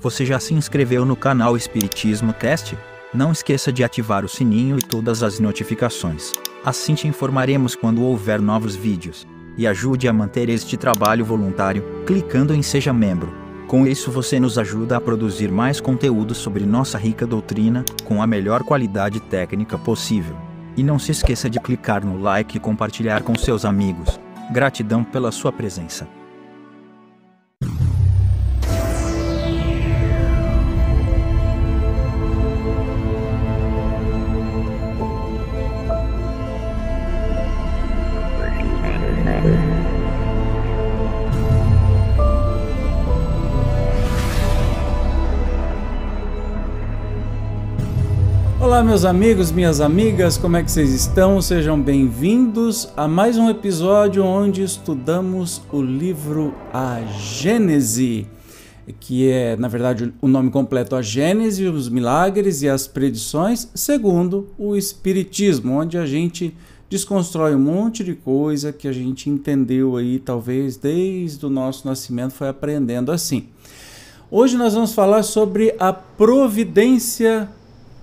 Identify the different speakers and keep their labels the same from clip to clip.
Speaker 1: Você já se inscreveu no canal Espiritismo Cast? Não esqueça de ativar o sininho e todas as notificações. Assim te informaremos quando houver novos vídeos. E ajude a manter este trabalho voluntário, clicando em Seja Membro. Com isso você nos ajuda a produzir mais conteúdo sobre nossa rica doutrina, com a melhor qualidade técnica possível. E não se esqueça de clicar no like e compartilhar com seus amigos. Gratidão pela sua presença.
Speaker 2: Olá, meus amigos, minhas amigas, como é que vocês estão? Sejam bem-vindos a mais um episódio onde estudamos o livro A Gênese, que é, na verdade, o nome completo A Gênese, os milagres e as predições, segundo o Espiritismo, onde a gente desconstrói um monte de coisa que a gente entendeu aí, talvez desde o nosso nascimento, foi aprendendo assim. Hoje nós vamos falar sobre a providência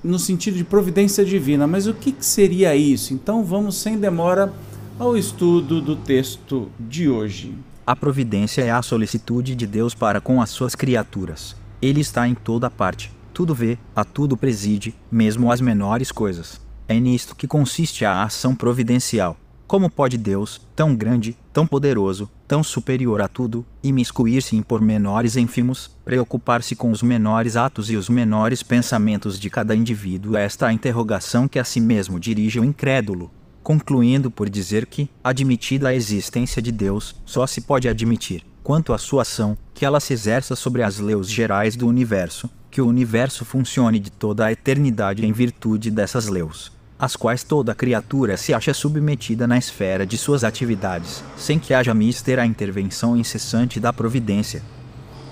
Speaker 2: no sentido de providência divina. Mas o que, que seria isso? Então vamos sem
Speaker 1: demora ao estudo do texto de hoje. A providência é a solicitude de Deus para com as suas criaturas. Ele está em toda parte, tudo vê, a tudo preside, mesmo as menores coisas. É nisto que consiste a ação providencial. Como pode Deus, tão grande, tão poderoso, tão superior a tudo, imiscuir-se em pormenores ínfimos, preocupar-se com os menores atos e os menores pensamentos de cada indivíduo? Esta é a interrogação que a si mesmo dirige o incrédulo. Concluindo por dizer que, admitida a existência de Deus, só se pode admitir, quanto à sua ação, que ela se exerça sobre as leis gerais do universo, que o universo funcione de toda a eternidade em virtude dessas leis às quais toda criatura se acha submetida na esfera de suas atividades, sem que haja mister a intervenção incessante da providência.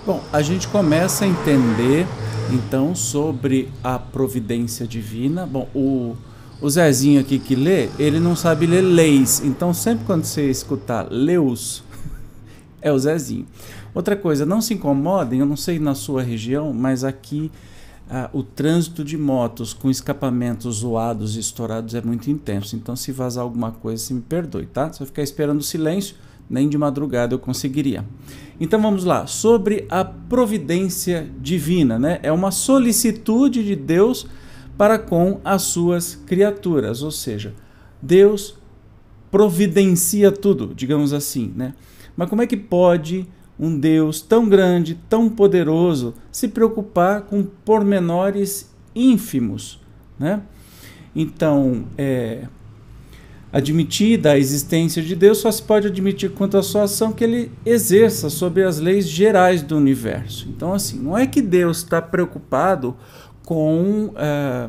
Speaker 2: Bom, a gente começa a entender então sobre a providência divina. Bom, o, o Zezinho aqui que lê, ele não sabe ler leis, então sempre quando você escutar leus, é o Zezinho. Outra coisa, não se incomodem, eu não sei na sua região, mas aqui ah, o trânsito de motos com escapamentos zoados e estourados é muito intenso. Então, se vazar alguma coisa, se me perdoe, tá? Se eu ficar esperando silêncio, nem de madrugada eu conseguiria. Então vamos lá, sobre a providência divina, né? É uma solicitude de Deus para com as suas criaturas, ou seja, Deus providencia tudo, digamos assim, né? Mas como é que pode um Deus tão grande, tão poderoso, se preocupar com pormenores ínfimos, né? Então, é, admitida a existência de Deus, só se pode admitir quanto à sua ação que ele exerça sobre as leis gerais do universo. Então, assim, não é que Deus está preocupado com. É, eh,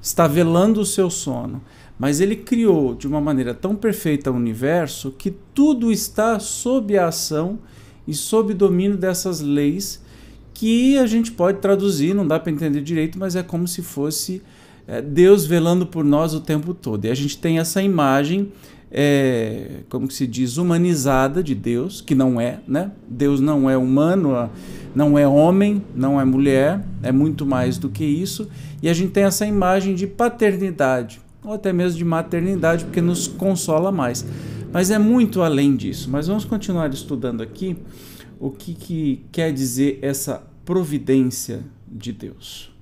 Speaker 2: está velando o seu sono. Mas ele criou de uma maneira tão perfeita o universo que tudo está sob a ação e sob domínio dessas leis que a gente pode traduzir, não dá para entender direito, mas é como se fosse é, Deus velando por nós o tempo todo. E a gente tem essa imagem, é, como se diz, humanizada de Deus, que não é, né? Deus não é humano, não é homem, não é mulher, é muito mais do que isso. E a gente tem essa imagem de paternidade ou até mesmo de maternidade, porque nos consola mais. Mas é muito além disso. Mas vamos continuar estudando aqui o que, que quer dizer essa providência de Deus.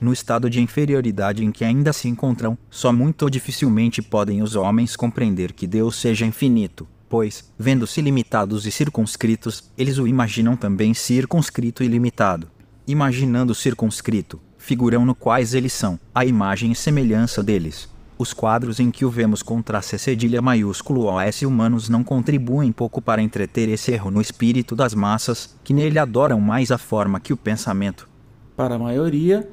Speaker 1: No estado de inferioridade em que ainda se encontram, só muito dificilmente podem os homens compreender que Deus seja infinito, pois, vendo-se limitados e circunscritos, eles o imaginam também circunscrito e limitado. Imaginando circunscrito, figuram no quais eles são, a imagem e semelhança deles. Os quadros em que o vemos com traço cedilha maiúsculo OS humanos não contribuem pouco para entreter esse erro no espírito das massas, que nele adoram mais a forma que o pensamento. Para a
Speaker 2: maioria,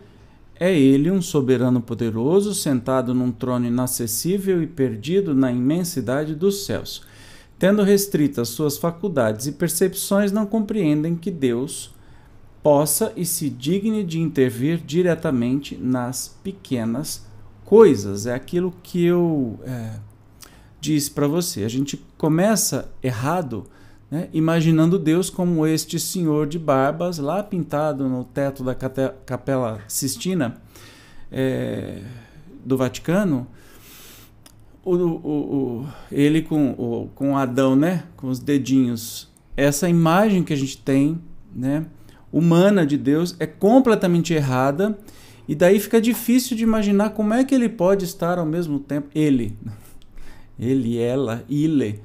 Speaker 2: é ele um soberano poderoso sentado num trono inacessível e perdido na imensidade dos céus. Tendo restritas suas faculdades e percepções, não compreendem que Deus, possa e se digne de intervir diretamente nas pequenas coisas. É aquilo que eu é, disse para você. A gente começa errado, né, imaginando Deus como este senhor de barbas lá pintado no teto da Capela Sistina é, do Vaticano. O, o, o, ele com, o, com Adão, né? Com os dedinhos. Essa imagem que a gente tem, né? humana de Deus é completamente errada, e daí fica difícil de imaginar como é que ele pode estar ao mesmo tempo. Ele, ele, ela, ele.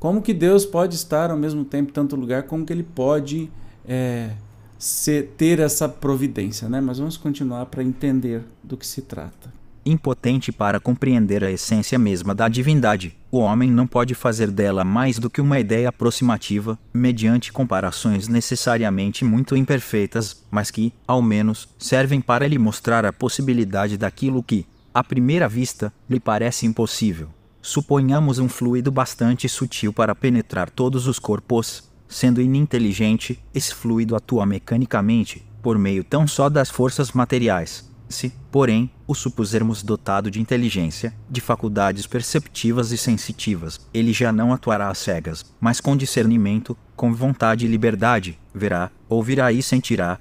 Speaker 2: Como que Deus pode estar ao mesmo tempo em tanto lugar? Como que ele pode é, ser, ter essa providência? Né? Mas vamos continuar para entender do que se trata.
Speaker 1: Impotente para compreender a essência mesma da divindade, o homem não pode fazer dela mais do que uma ideia aproximativa, mediante comparações necessariamente muito imperfeitas, mas que, ao menos, servem para lhe mostrar a possibilidade daquilo que, à primeira vista, lhe parece impossível. Suponhamos um fluido bastante sutil para penetrar todos os corpos, sendo ininteligente, esse fluido atua mecanicamente, por meio tão só das forças materiais, se, porém, o supusermos dotado de inteligência, de faculdades perceptivas e sensitivas, ele já não atuará às cegas, mas com discernimento, com vontade e liberdade, verá, ouvirá e sentirá.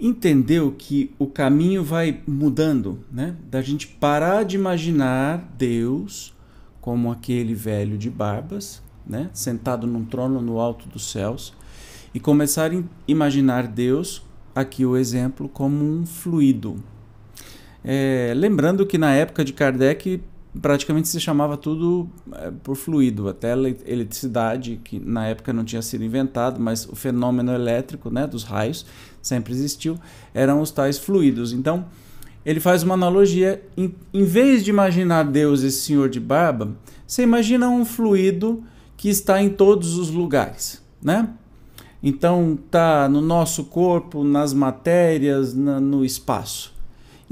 Speaker 2: Entendeu
Speaker 1: que o caminho vai mudando, né? Da gente parar de imaginar
Speaker 2: Deus como aquele velho de barbas, né? Sentado num trono no alto dos céus, e começar a imaginar Deus aqui o exemplo como um fluido, é, lembrando que na época de Kardec praticamente se chamava tudo é, por fluido, até eletricidade, que na época não tinha sido inventado, mas o fenômeno elétrico né, dos raios sempre existiu, eram os tais fluidos. Então, ele faz uma analogia, em, em vez de imaginar Deus esse senhor de barba, você imagina um fluido que está em todos os lugares, né? Então, tá no nosso corpo, nas matérias, na, no espaço.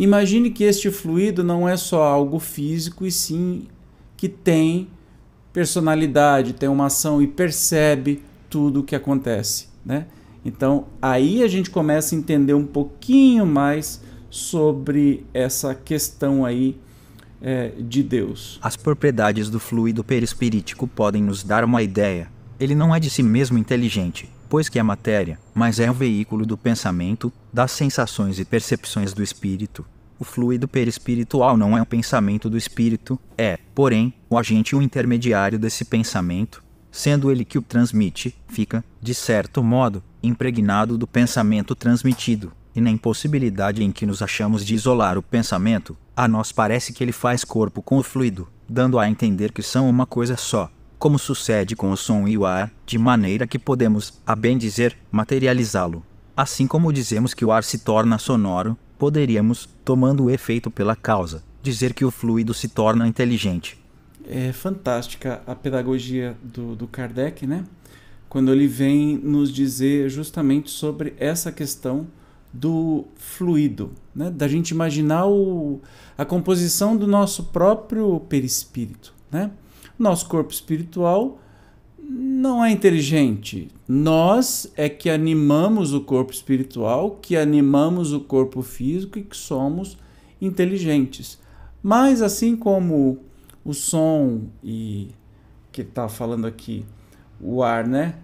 Speaker 2: Imagine que este fluido não é só algo físico, e sim que tem personalidade, tem uma ação e percebe tudo o que acontece. Né? Então aí a gente começa a entender um pouquinho mais sobre essa questão aí
Speaker 1: é, de Deus. As propriedades do fluido perispirítico podem nos dar uma ideia. Ele não é de si mesmo inteligente, pois que a matéria, mas é o veículo do pensamento, das sensações e percepções do espírito. O fluido perispiritual não é o pensamento do espírito, é, porém, o agente e o intermediário desse pensamento, sendo ele que o transmite, fica, de certo modo, impregnado do pensamento transmitido, e na impossibilidade em que nos achamos de isolar o pensamento, a nós parece que ele faz corpo com o fluido, dando a entender que são uma coisa só como sucede com o som e o ar, de maneira que podemos, a bem dizer, materializá-lo. Assim como dizemos que o ar se torna sonoro, poderíamos, tomando o efeito pela causa, dizer que o fluido se torna inteligente.
Speaker 2: É fantástica a pedagogia do, do Kardec, né? Quando ele vem nos dizer justamente sobre essa questão do fluido, né? da gente imaginar o, a composição do nosso próprio perispírito. Né? nosso corpo espiritual não é inteligente. Nós é que animamos o corpo espiritual, que animamos o corpo físico e que somos inteligentes. Mas assim como o som e que está falando aqui, o ar, né?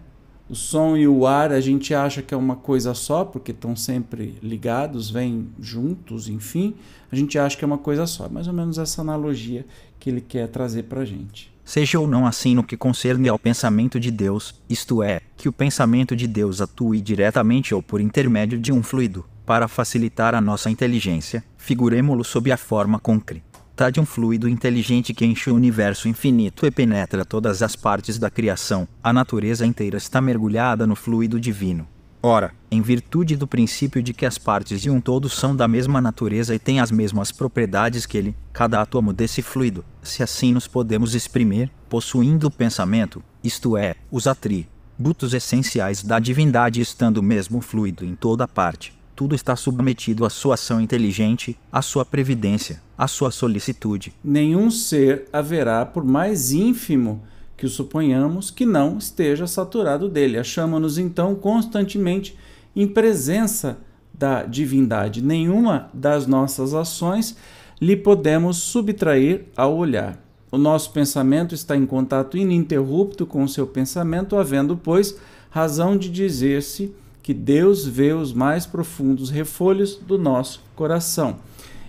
Speaker 2: O som e o ar a gente acha que é uma coisa só, porque estão sempre ligados, vêm juntos, enfim. A gente acha que é uma coisa só. É mais ou menos essa analogia que ele quer trazer para a gente
Speaker 1: seja ou não assim no que concerne ao pensamento de Deus, isto é, que o pensamento de Deus atue diretamente ou por intermédio de um fluido, para facilitar a nossa inteligência, figuremo-lo sob a forma concreta de um fluido inteligente que enche o universo infinito e penetra todas as partes da criação, a natureza inteira está mergulhada no fluido divino. Ora, em virtude do princípio de que as partes de um todo são da mesma natureza e têm as mesmas propriedades que ele, cada átomo desse fluido, se assim nos podemos exprimir, possuindo o pensamento, isto é, os atributos essenciais da divindade estando o mesmo fluido em toda parte, tudo está submetido à sua ação inteligente, à sua previdência, à sua solicitude.
Speaker 2: Nenhum ser haverá, por mais ínfimo, que suponhamos que não esteja saturado dele. Achamos-nos então constantemente em presença da divindade. Nenhuma das nossas ações lhe podemos subtrair ao olhar. O nosso pensamento está em contato ininterrupto com o seu pensamento, havendo, pois, razão de dizer-se que Deus vê os mais profundos refolhos do nosso coração.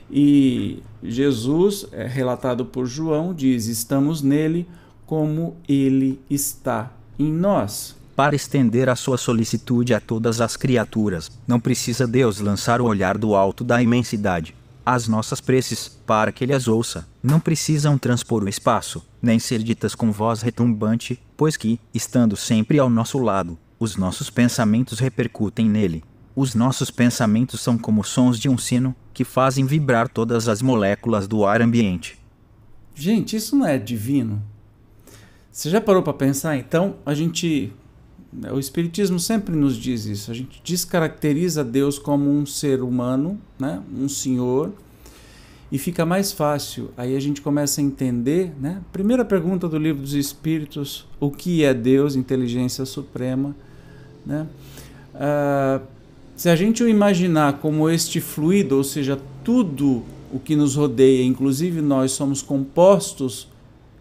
Speaker 2: E Jesus, eh, relatado por João, diz: Estamos nele como ele está em
Speaker 1: nós. Para estender a sua solicitude a todas as criaturas, não precisa Deus lançar o olhar do alto da imensidade. As nossas preces, para que ele as ouça, não precisam transpor o espaço, nem ser ditas com voz retumbante, pois que, estando sempre ao nosso lado, os nossos pensamentos repercutem nele. Os nossos pensamentos são como sons de um sino, que fazem vibrar todas as moléculas do ar ambiente. Gente, isso não
Speaker 2: é divino? Você já parou para pensar? Então, a gente. Né, o Espiritismo sempre nos diz isso. A gente descaracteriza Deus como um ser humano, né? um senhor, e fica mais fácil. Aí a gente começa a entender, né? Primeira pergunta do livro dos Espíritos: o que é Deus, inteligência suprema, né? Ah, se a gente o imaginar como este fluido, ou seja, tudo o que nos rodeia, inclusive nós somos compostos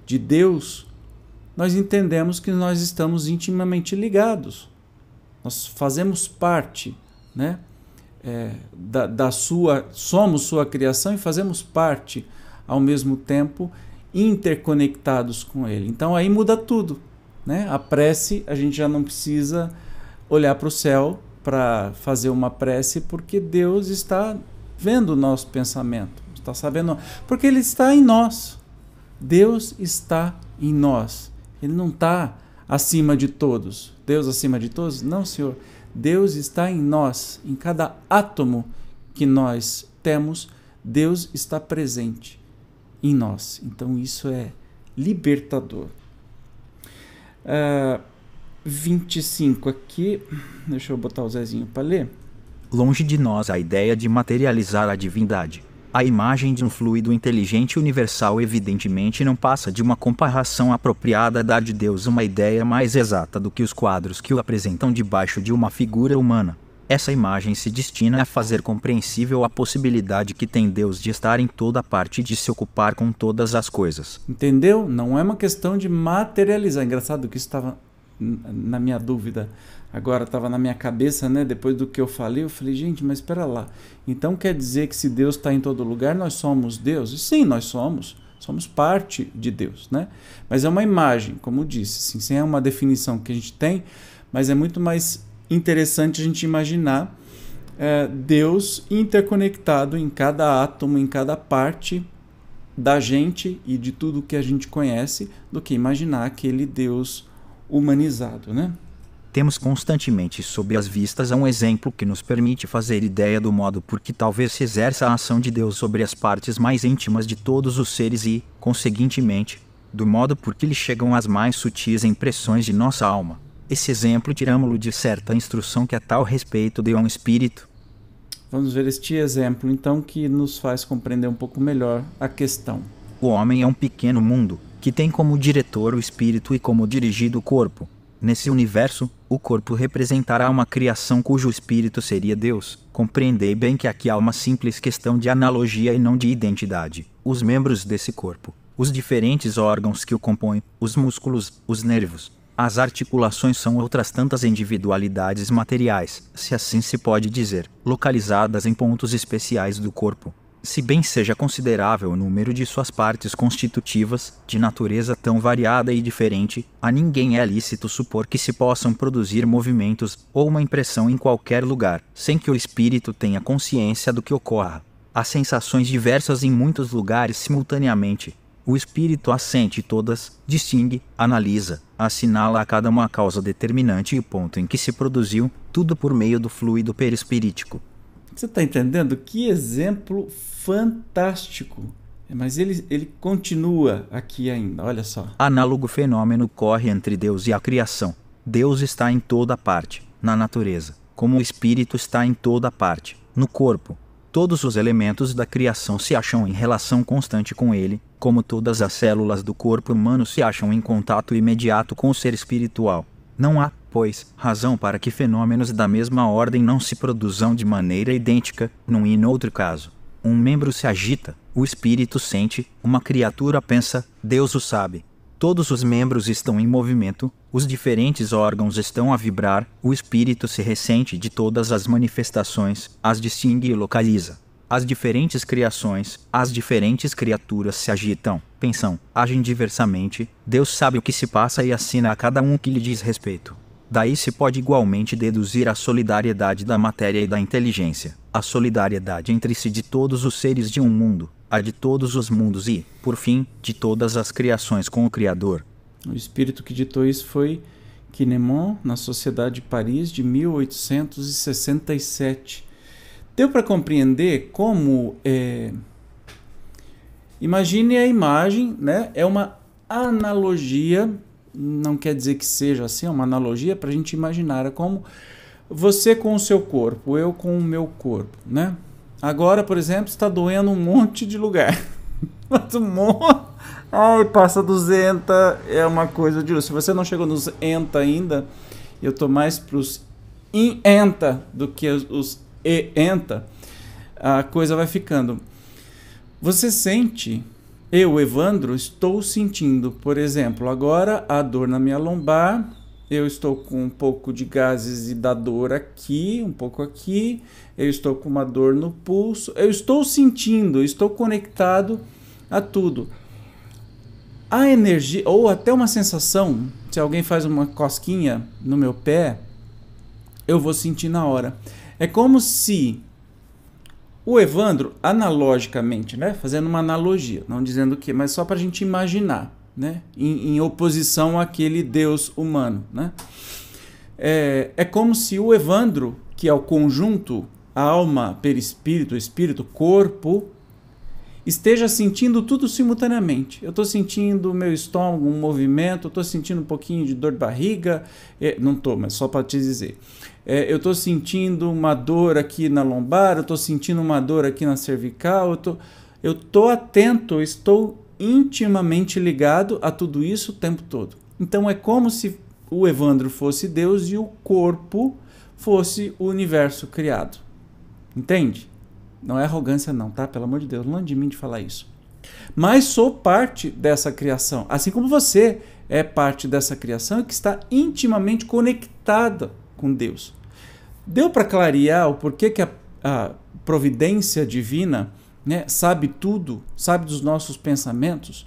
Speaker 2: de Deus, nós entendemos que nós estamos intimamente ligados. Nós fazemos parte, né? É, da, da sua, somos sua criação e fazemos parte ao mesmo tempo interconectados com ele. Então aí muda tudo, né? A prece a gente já não precisa olhar para o céu para fazer uma prece porque Deus está vendo o nosso pensamento, está sabendo, porque ele está em nós. Deus está em nós. Ele não está acima de todos. Deus acima de todos? Não, Senhor. Deus está em nós, em cada átomo que nós temos, Deus está presente em nós. Então isso é libertador. Uh, ah, 25 aqui, deixa eu botar o Zezinho para ler.
Speaker 1: Longe de nós a ideia de materializar a divindade a imagem de um fluido inteligente universal evidentemente não passa de uma comparação apropriada dar de Deus uma ideia mais exata do que os quadros que o apresentam debaixo de uma figura humana. Essa imagem se destina a fazer compreensível a possibilidade que tem Deus de estar em toda parte e de se ocupar com todas as coisas.
Speaker 2: Entendeu? Não é uma questão de materializar. Engraçado que isso estava na minha dúvida agora estava na minha cabeça, né? Depois do que eu falei, eu falei, gente, mas espera lá. Então quer dizer que se Deus está em todo lugar, nós somos Deus? E sim, nós somos. Somos parte de Deus, né? Mas é uma imagem, como eu disse, assim, sem é uma definição que a gente tem, mas é muito mais interessante a gente imaginar é, Deus interconectado em cada átomo, em cada parte da gente e de tudo que a gente conhece, do que imaginar aquele Deus humanizado, né?
Speaker 1: Temos constantemente sob as vistas um exemplo que nos permite fazer ideia do modo por que talvez se exerça a ação de Deus sobre as partes mais íntimas de todos os seres e, conseguintemente, do modo por que lhe chegam as mais sutis impressões de nossa alma. Esse exemplo tiramos-lo de certa instrução que a tal respeito deu a um espírito.
Speaker 2: Vamos ver este exemplo, então, que nos faz compreender um pouco melhor a questão.
Speaker 1: O homem é um pequeno mundo, que tem como diretor o espírito e como dirigido o corpo. Nesse universo, o corpo representará uma criação cujo espírito seria Deus. Compreendei bem que aqui há uma simples questão de analogia e não de identidade. Os membros desse corpo, os diferentes órgãos que o compõem, os músculos, os nervos, as articulações são outras tantas individualidades materiais, se assim se pode dizer, localizadas em pontos especiais do corpo se bem seja considerável o número de suas partes constitutivas de natureza tão variada e diferente, a ninguém é lícito supor que se possam produzir movimentos ou uma impressão em qualquer lugar, sem que o espírito tenha consciência do que ocorra. Há sensações diversas em muitos lugares simultaneamente. O espírito as sente todas, distingue, analisa, assinala a cada uma causa determinante e o ponto em que se produziu, tudo por meio do fluido perispirítico. Você está entendendo? Que exemplo fantástico! Mas ele, ele continua aqui ainda, olha só. Análogo fenômeno corre entre Deus e a criação. Deus está em toda parte, na natureza, como o Espírito está em toda parte, no corpo. Todos os elementos da criação se acham em relação constante com ele, como todas as células do corpo humano se acham em contato imediato com o ser espiritual. Não há pois, razão para que fenômenos da mesma ordem não se produzam de maneira idêntica num e noutro caso. Um membro se agita, o espírito sente, uma criatura pensa, Deus o sabe. Todos os membros estão em movimento, os diferentes órgãos estão a vibrar, o espírito se ressente de todas as manifestações, as distingue e localiza. As diferentes criações, as diferentes criaturas se agitam, pensam, agem diversamente, Deus sabe o que se passa e assina a cada um que lhe diz respeito. Daí se pode igualmente deduzir a solidariedade da matéria e da inteligência, a solidariedade entre si de todos os seres de um mundo, a de todos os mundos e, por fim, de todas as criações com o Criador.
Speaker 2: O espírito que ditou isso foi Quinemont, na Sociedade de Paris de 1867. Deu para compreender como. É... Imagine a imagem, né? é uma analogia não quer dizer que seja assim, é uma analogia para a gente imaginar. É como você com o seu corpo, eu com o meu corpo, né? Agora, por exemplo, está doendo um monte de lugar. um monte. Ai, passa 200, é uma coisa de Se você não chegou nos enta ainda, eu tô mais pros enta do que os e enta, a coisa vai ficando. Você sente eu, Evandro, estou sentindo, por exemplo, agora a dor na minha lombar. Eu estou com um pouco de gases e da dor aqui, um pouco aqui. Eu estou com uma dor no pulso. Eu estou sentindo, estou conectado a tudo. A energia, ou até uma sensação, se alguém faz uma cosquinha no meu pé, eu vou sentir na hora. É como se o Evandro, analogicamente, né, fazendo uma analogia, não dizendo o que, mas só para a gente imaginar, né, em, em, oposição àquele Deus humano, né, é, é como se o Evandro, que é o conjunto alma, perispírito, espírito, corpo, esteja sentindo tudo simultaneamente. Eu estou sentindo o meu estômago, um movimento, estou sentindo um pouquinho de dor de barriga. É, não estou, mas só para te dizer é, eu estou sentindo uma dor aqui na lombar, eu estou sentindo uma dor aqui na cervical, eu estou tô atento, estou intimamente ligado a tudo isso o tempo todo. Então é como se o Evandro fosse Deus e o corpo fosse o universo criado. Entende? Não é arrogância, não, tá? Pelo amor de Deus, não de mim de falar isso. Mas sou parte dessa criação, assim como você é parte dessa criação que está intimamente conectada com Deus. Deu para clarear o porquê que a, a providência divina né, sabe tudo, sabe dos nossos pensamentos?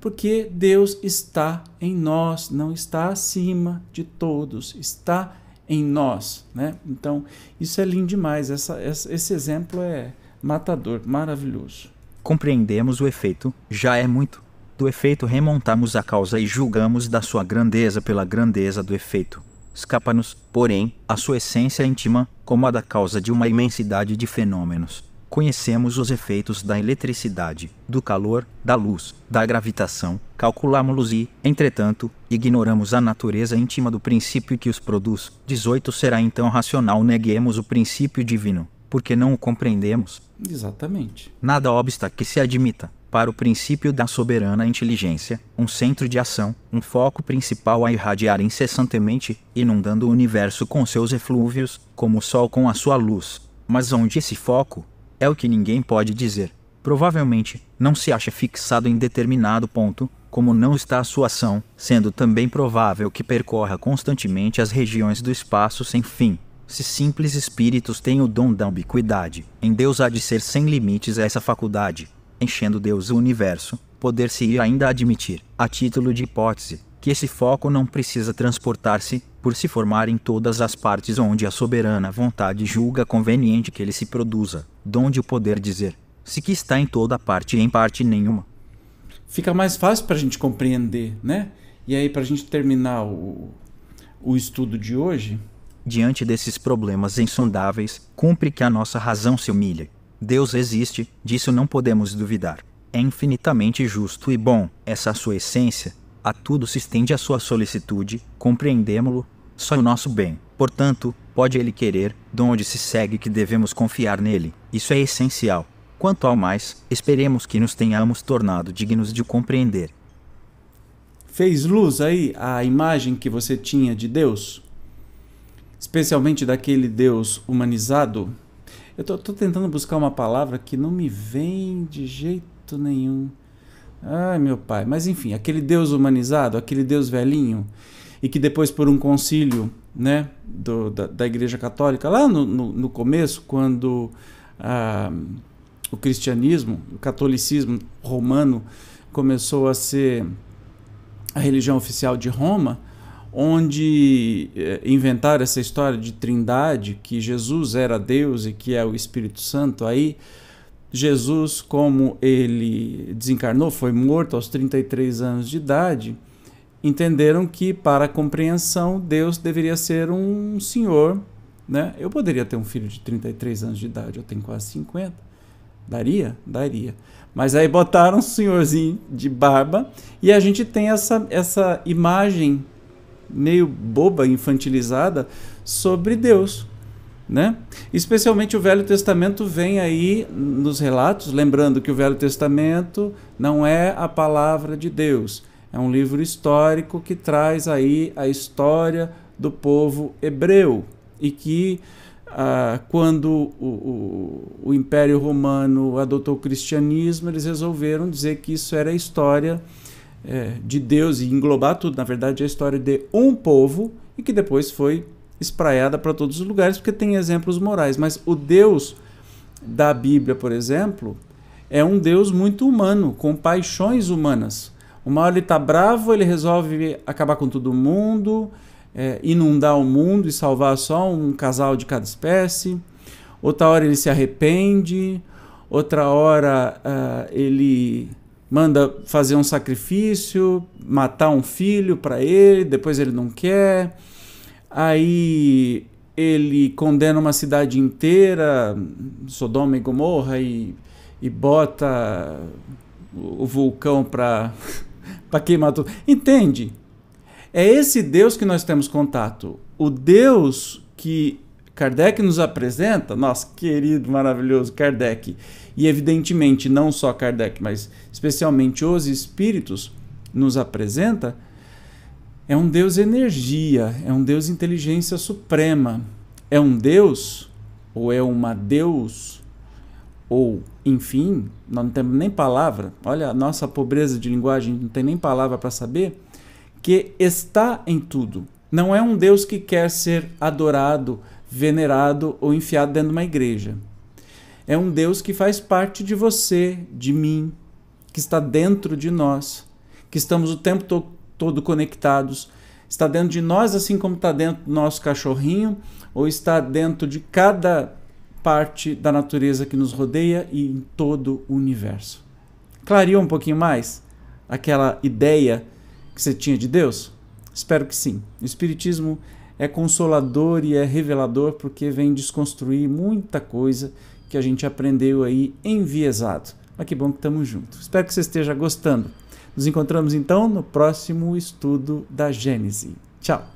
Speaker 2: Porque Deus está em nós, não está acima de todos, está em nós. Né? Então, isso é lindo demais. Essa, essa, esse exemplo é
Speaker 1: matador, maravilhoso. Compreendemos o efeito, já é muito. Do efeito, remontamos a causa e julgamos da sua grandeza pela grandeza do efeito escapa-nos, porém, a sua essência íntima, como a da causa de uma imensidade de fenômenos. Conhecemos os efeitos da eletricidade, do calor, da luz, da gravitação, calculámos los e, entretanto, ignoramos a natureza íntima do princípio que os produz. 18 Será então racional neguemos o princípio divino, porque não o compreendemos? Exatamente. Nada obsta que se admita para o princípio da soberana inteligência, um centro de ação, um foco principal a irradiar incessantemente, inundando o universo com seus eflúvios, como o sol com a sua luz. Mas onde esse foco? É o que ninguém pode dizer. Provavelmente, não se acha fixado em determinado ponto, como não está a sua ação, sendo também provável que percorra constantemente as regiões do espaço sem fim. Se simples espíritos têm o dom da ubiquidade, em Deus há de ser sem limites essa faculdade enchendo Deus o universo, poder-se-ia ainda admitir, a título de hipótese, que esse foco não precisa transportar-se, por se formar em todas as partes onde a soberana vontade julga conveniente que ele se produza, donde o poder dizer, se que está em toda parte e em parte nenhuma. Fica mais fácil para a
Speaker 2: gente compreender, né? E aí, para a gente terminar o, o estudo de hoje.
Speaker 1: Diante desses problemas insondáveis, cumpre que a nossa razão se humilhe, Deus existe, disso não podemos duvidar. É infinitamente justo e bom, essa sua essência, a tudo se estende a sua solicitude, compreendemo-lo, só o nosso bem. Portanto, pode ele querer, de onde se segue que devemos confiar nele. Isso é essencial. Quanto ao mais, esperemos que nos tenhamos tornado dignos de compreender.
Speaker 2: Fez luz aí a imagem que você tinha de Deus? Especialmente daquele Deus humanizado? Eu tô, tô, tentando buscar uma palavra que não me vem de jeito nenhum. Ai, meu pai. Mas enfim, aquele Deus humanizado, aquele Deus velhinho, e que depois, por um concílio né, do, da, da Igreja Católica, lá no, no, no começo, quando ah, o cristianismo, o catolicismo romano começou a ser a religião oficial de Roma onde eh, inventaram essa história de trindade, que Jesus era Deus e que é o Espírito Santo, aí Jesus, como ele desencarnou, foi morto aos 33 anos de idade, entenderam que para a compreensão Deus deveria ser um senhor, né? Eu poderia ter um filho de 33 anos de idade, eu tenho quase 50. Daria? Daria. Mas aí botaram um senhorzinho de barba e a gente tem essa, essa imagem meio boba, infantilizada sobre Deus. Né? Especialmente o Velho Testamento vem aí nos relatos, lembrando que o Velho Testamento não é a palavra de Deus, é um livro histórico que traz aí a história do povo hebreu e que ah, quando o, o, o Império Romano adotou o cristianismo, eles resolveram dizer que isso era a história é, de Deus e englobar tudo, na verdade, é a história de um povo e que depois foi espraiada para todos os lugares, porque tem exemplos morais. Mas o Deus da Bíblia, por exemplo, é um Deus muito humano, com paixões humanas. Uma hora ele está bravo, ele resolve acabar com todo mundo, é, inundar o mundo e salvar só um casal de cada espécie. Outra hora ele se arrepende, outra hora uh, ele manda fazer um sacrifício, matar um filho para ele, depois ele não quer. Aí ele condena uma cidade inteira, Sodoma e Gomorra, e, e bota o vulcão para queimar tudo. Entende? É esse Deus que nós temos contato. O Deus que Kardec nos apresenta, nosso querido, maravilhoso Kardec, e evidentemente não só Kardec, mas especialmente os espíritos, nos apresenta, é um Deus energia, é um Deus inteligência suprema, é um Deus, ou é uma Deus, ou enfim, não temos nem palavra, olha a nossa pobreza de linguagem, não tem nem palavra para saber, que está em tudo. Não é um Deus que quer ser adorado, venerado ou enfiado dentro de uma igreja. É um Deus que faz parte de você, de mim, que está dentro de nós, que estamos o tempo to todo conectados. Está dentro de nós, assim como está dentro do nosso cachorrinho, ou está dentro de cada parte da natureza que nos rodeia e em todo o universo. Clareou um pouquinho mais aquela ideia que você tinha de Deus? Espero que sim. O Espiritismo é consolador e é revelador porque vem desconstruir muita coisa que a gente aprendeu aí enviesado. Mas que bom que estamos juntos. Espero que você esteja gostando. Nos encontramos então no próximo estudo da Gênese. Tchau!